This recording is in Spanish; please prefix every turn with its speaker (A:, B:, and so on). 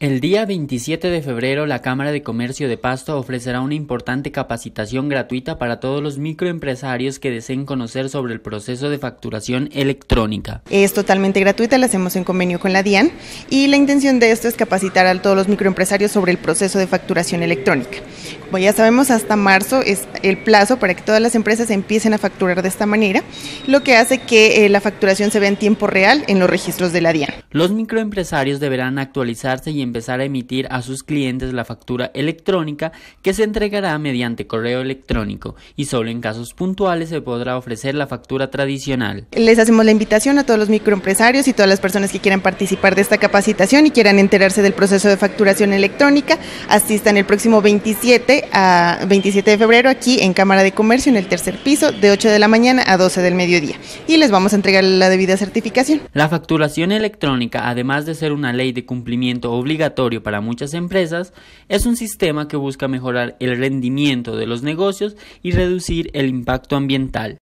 A: El día 27 de febrero, la Cámara de Comercio de Pasto ofrecerá una importante capacitación gratuita para todos los microempresarios que deseen conocer sobre el proceso de facturación electrónica.
B: Es totalmente gratuita, la hacemos en convenio con la DIAN y la intención de esto es capacitar a todos los microempresarios sobre el proceso de facturación electrónica. Como ya sabemos, hasta marzo es el plazo para que todas las empresas empiecen a facturar de esta manera, lo que hace que eh, la facturación se vea en tiempo real en los registros de la DIAN.
A: Los microempresarios deberán actualizarse y empezar a emitir a sus clientes la factura electrónica que se entregará mediante correo electrónico y solo en casos puntuales se podrá ofrecer la factura tradicional. Les
B: hacemos la invitación a todos los microempresarios y todas las personas que quieran participar de esta capacitación y quieran enterarse del proceso de facturación electrónica, asistan el próximo 27 a 27 de febrero aquí en Cámara de Comercio en el tercer piso de 8 de la mañana a 12 del mediodía y les vamos a entregar la debida certificación.
A: La facturación electrónica, además de ser una ley de cumplimiento obligatorio para muchas empresas, es un sistema que busca mejorar el rendimiento de los negocios y reducir el impacto ambiental.